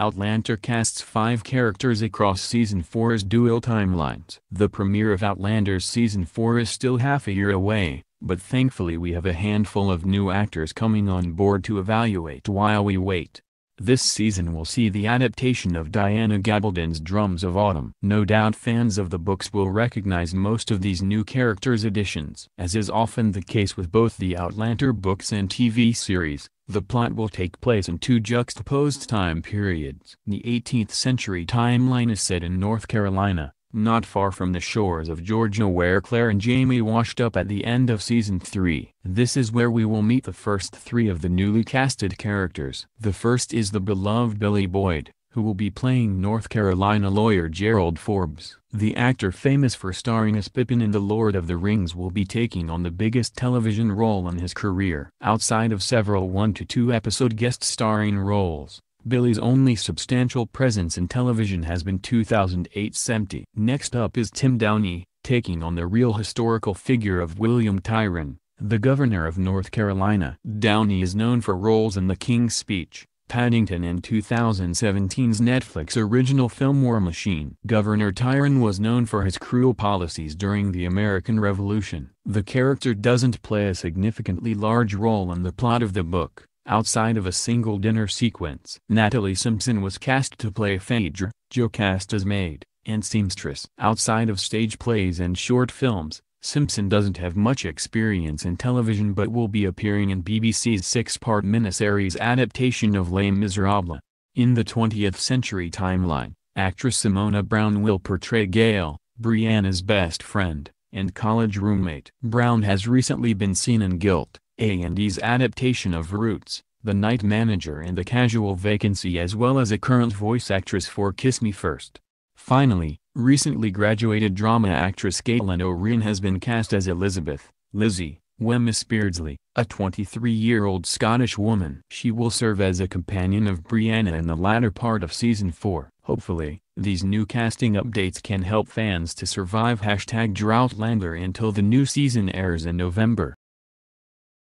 Outlander casts five characters across Season 4's dual timelines. The premiere of Outlander's Season 4 is still half a year away, but thankfully we have a handful of new actors coming on board to evaluate while we wait. This season will see the adaptation of Diana Gabaldon's Drums of Autumn. No doubt fans of the books will recognize most of these new characters' additions. As is often the case with both the Outlander books and TV series, the plot will take place in two juxtaposed time periods. The 18th century timeline is set in North Carolina, not far from the shores of Georgia where Claire and Jamie washed up at the end of season 3. This is where we will meet the first three of the newly casted characters. The first is the beloved Billy Boyd, who will be playing North Carolina lawyer Gerald Forbes. The actor famous for starring as Pippin in The Lord of the Rings will be taking on the biggest television role in his career. Outside of several 1-2 to episode guest starring roles, Billy's only substantial presence in television has been 2008's Empty. Next up is Tim Downey, taking on the real historical figure of William Tyron, the governor of North Carolina. Downey is known for roles in The King's Speech, Paddington and 2017's Netflix original film War Machine. Governor Tyron was known for his cruel policies during the American Revolution. The character doesn't play a significantly large role in the plot of the book Outside of a single dinner sequence, Natalie Simpson was cast to play Phaedra, Jocasta's maid, and seamstress. Outside of stage plays and short films, Simpson doesn't have much experience in television but will be appearing in BBC's six-part miniseries adaptation of Les Miserables. In the 20th century timeline, actress Simona Brown will portray Gail, Brianna's best friend, and college roommate. Brown has recently been seen in Guilt, a&E's adaptation of Roots, The Night Manager and The Casual Vacancy as well as a current voice actress for Kiss Me First. Finally, recently graduated drama actress Caitlin O'Rean has been cast as Elizabeth, Lizzie, Wemyss Beardsley, a 23-year-old Scottish woman. She will serve as a companion of Brianna in the latter part of season 4. Hopefully, these new casting updates can help fans to survive hashtag Droughtlander until the new season airs in November.